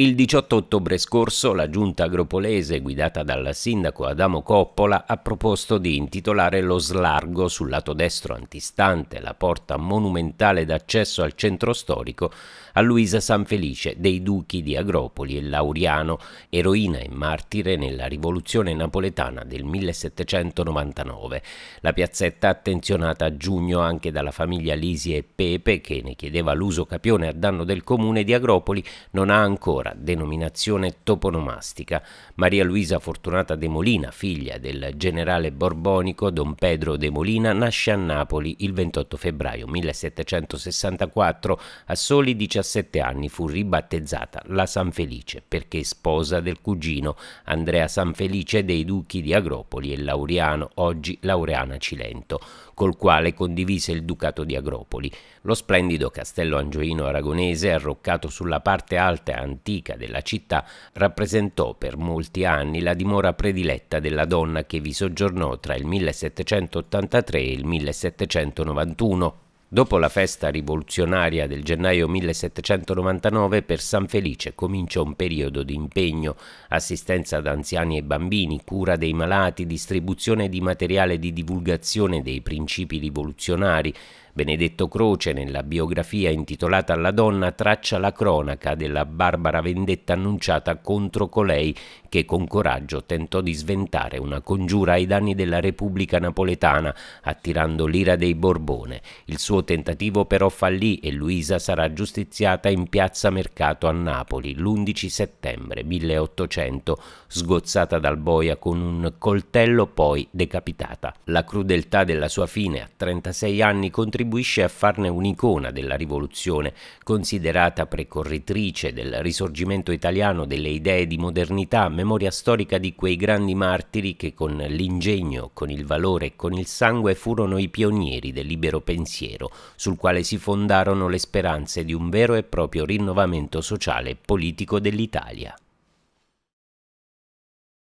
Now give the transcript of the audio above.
Il 18 ottobre scorso la giunta agropolese guidata dal sindaco Adamo Coppola ha proposto di intitolare lo slargo sul lato destro antistante la porta monumentale d'accesso al centro storico a Luisa Sanfelice dei duchi di Agropoli e Lauriano, eroina e martire nella rivoluzione napoletana del 1799. La piazzetta attenzionata a giugno anche dalla famiglia Lisi e Pepe che ne chiedeva l'uso capione a danno del comune di Agropoli non ha ancora Sciara, denominazione toponomastica, Maria Luisa Fortunata de Molina, figlia del generale borbonico Don Pedro de Molina, nasce a Napoli il 28 febbraio 1764, a soli 17 anni fu ribattezzata la San Felice perché sposa del cugino Andrea San Felice dei duchi di Agropoli e Laureano, oggi Laureana Cilento, col quale condivise il ducato di Agropoli. Lo splendido castello angioino aragonese arroccato sulla parte alta e antica antica della città, rappresentò per molti anni la dimora prediletta della donna che vi soggiornò tra il 1783 e il 1791. Dopo la festa rivoluzionaria del gennaio 1799 per San Felice comincia un periodo di impegno, assistenza ad anziani e bambini, cura dei malati, distribuzione di materiale di divulgazione dei principi rivoluzionari, Benedetto Croce, nella biografia intitolata Alla donna, traccia la cronaca della barbara vendetta annunciata contro colei che con coraggio tentò di sventare una congiura ai danni della Repubblica napoletana, attirando l'ira dei Borbone. Il suo tentativo però fallì e Luisa sarà giustiziata in piazza Mercato a Napoli l'11 settembre 1800, sgozzata dal boia con un coltello poi decapitata. La crudeltà della sua fine a 36 anni contribuì contribuisce a farne un'icona della rivoluzione, considerata precorritrice del risorgimento italiano delle idee di modernità, memoria storica di quei grandi martiri che con l'ingegno, con il valore e con il sangue furono i pionieri del libero pensiero, sul quale si fondarono le speranze di un vero e proprio rinnovamento sociale e politico dell'Italia.